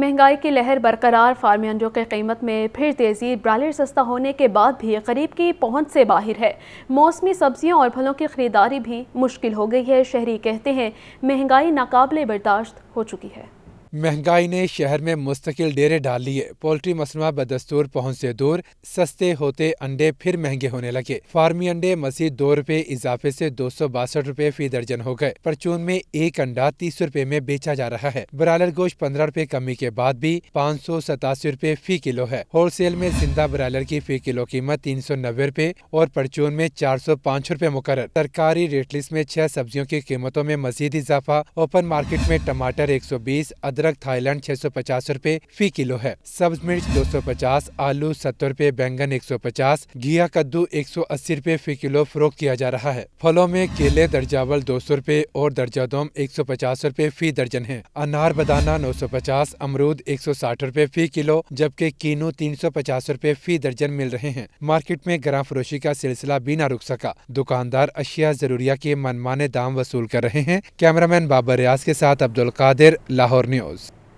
महंगाई की लहर बरकरार फार्मी अंडों की कीमत में फिर तेज़ी ब्रायलर सस्ता होने के बाद भी गरीब की पहुंच से बाहर है मौसमी सब्जियों और फलों की खरीदारी भी मुश्किल हो गई है शहरी कहते हैं महंगाई नाकबले बर्दाश्त हो चुकी है महंगाई ने शहर में मुस्तकिल डेरे डाल लिए पोल्ट्री मसनवा बदस्तूर पहुँच से दूर सस्ते होते अंडे फिर महंगे होने लगे फार्मी अंडे मसीह दो रूपए इजाफे ऐसी दो सौ बासठ रूपए फी दर्जन हो गए परचून में एक अंडा तीस रूपए में बेचा जा रहा है ब्रायलर गोश्त पंद्रह रूपए कमी के बाद भी पाँच सौ सतासी रूपए फी किलो है होल सेल में जिंदा ब्रायलर की फी किलो कीमत तीन सौ नब्बे रूपए और परचून में चार सौ पाँच रूपए मुकर सरकारी रेट लिस्ट में छह सब्जियों की कीमतों में मजीद इजाफा ओपन मार्केट में टमाटर एक सौ बीस अदरक थाईलैंड छह सौ पचास रूपए फी किलो है सब्ज मिर्च दो सौ पचास आलू सत्तर रूपए बैंगन एक सौ पचास घिया कद्दू एक सौ अस्सी रूपए फी किलो फरोख किया जा रहा है फलों में केले दर्जावल दो सौ रूपए और दोम एक सौ पचास रूपए फी दर्जन है अनार बदाना नौ सौ पचास अमरूद एक सौ साठ रूपए फी किलो जबकि कीनू तीन सौ पचास रूपए फी दर्जन मिल रहे हैं मार्केट में ग्राम फरोशी का सिलसिला बिना रुक सका दुकानदार अशिया जरूरिया के मनमाने दाम वसूल कर रहे हैं कैमरामैन बाबर रियाज के साथ अब्दुल कादिर लाहौर न्यूज knows.